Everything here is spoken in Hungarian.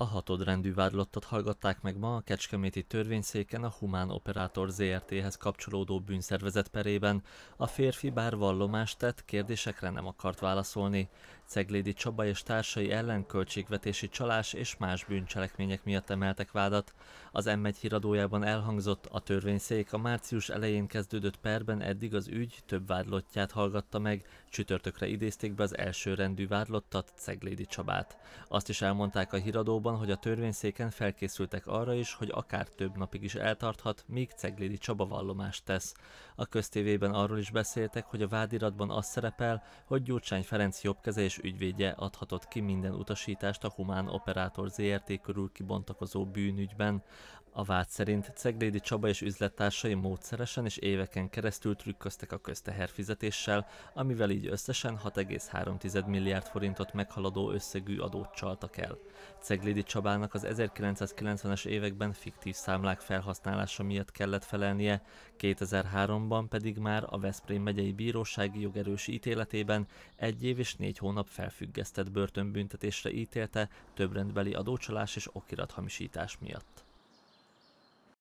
A hatodrendű vádlottat hallgatták meg ma a Kecskeméti törvényszéken a Humán Operátor ZRT-hez kapcsolódó bűnszervezet perében. A férfi bár vallomást tett, kérdésekre nem akart válaszolni. Ceglédi Csaba és társai ellen költségvetési csalás és más bűncselekmények miatt emeltek vádat. Az M1 híradójában elhangzott, a törvényszék a március elején kezdődött perben eddig az ügy több vádlottját hallgatta meg, csütörtökre idézték be az első rendű vádlottat, Ceglédi Csabát. Azt is elmondták a híradóban, hogy a törvényszéken felkészültek arra is, hogy akár több napig is eltarthat, míg Ceglédi Csaba vallomást tesz. A köztévében arról is beszéltek, hogy a vádiratban az szerepel, hogy Gyurcsány Ferenc jobbkeze és ügyvédje adhatott ki minden utasítást a Humán Operátor ZRT körül kibontakozó bűnügyben. A vád szerint Ceglédi Csaba és üzlettársai módszeresen és éveken keresztül trükköztek a közteher fizetéssel, amivel így összesen 6,3 milliárd forintot meghaladó összegű adót csaltak el. Ceglédi Csabának az 1990-es években fiktív számlák felhasználása miatt kellett felelnie, 2003-ban pedig már a Veszprém megyei bírósági jogerős ítéletében egy év és négy hónap felfüggesztett börtönbüntetésre ítélte több rendbeli adócsalás és okirathamisítás miatt.